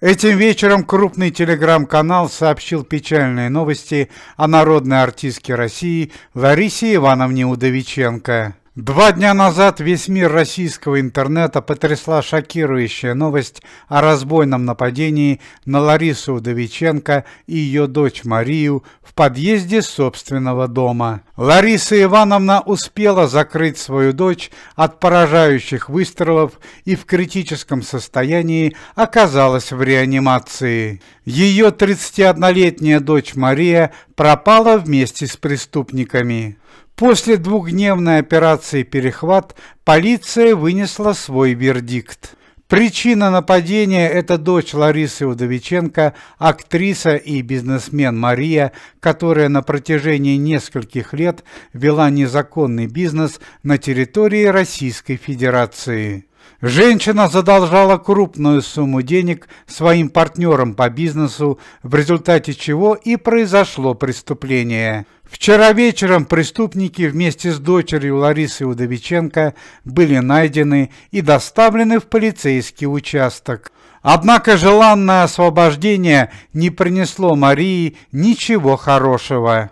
Этим вечером крупный телеграм-канал сообщил печальные новости о народной артистке России Ларисе Ивановне Удовиченко. Два дня назад весь мир российского интернета потрясла шокирующая новость о разбойном нападении на Ларису Удовиченко и ее дочь Марию в подъезде собственного дома. Лариса Ивановна успела закрыть свою дочь от поражающих выстрелов и в критическом состоянии оказалась в реанимации. Ее 31-летняя дочь Мария пропала вместе с преступниками. После двухдневной операции «Перехват» полиция вынесла свой вердикт. Причина нападения – это дочь Ларисы Удовиченко, актриса и бизнесмен Мария, которая на протяжении нескольких лет вела незаконный бизнес на территории Российской Федерации. Женщина задолжала крупную сумму денег своим партнерам по бизнесу, в результате чего и произошло преступление. Вчера вечером преступники вместе с дочерью Ларисы Удовиченко были найдены и доставлены в полицейский участок. Однако желанное освобождение не принесло Марии ничего хорошего.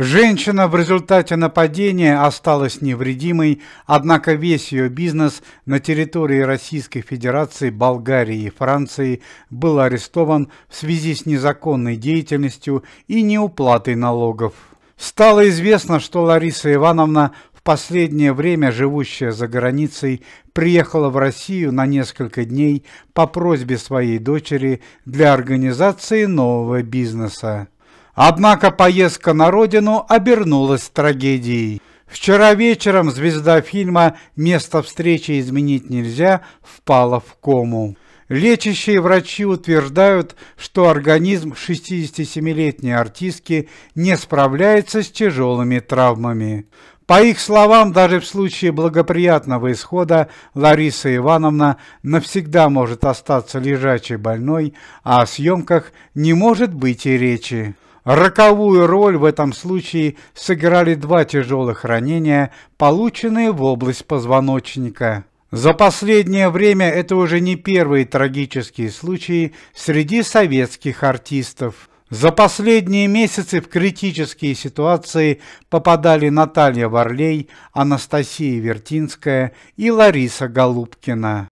Женщина в результате нападения осталась невредимой, однако весь ее бизнес на территории Российской Федерации, Болгарии и Франции был арестован в связи с незаконной деятельностью и неуплатой налогов. Стало известно, что Лариса Ивановна последнее время живущая за границей, приехала в Россию на несколько дней по просьбе своей дочери для организации нового бизнеса. Однако поездка на родину обернулась трагедией. Вчера вечером звезда фильма «Место встречи изменить нельзя» впала в кому. Лечащие врачи утверждают, что организм 67-летней артистки не справляется с тяжелыми травмами. По их словам, даже в случае благоприятного исхода Лариса Ивановна навсегда может остаться лежачей больной, а о съемках не может быть и речи. Роковую роль в этом случае сыграли два тяжелых ранения, полученные в область позвоночника. За последнее время это уже не первые трагические случаи среди советских артистов. За последние месяцы в критические ситуации попадали Наталья Варлей, Анастасия Вертинская и Лариса Голубкина.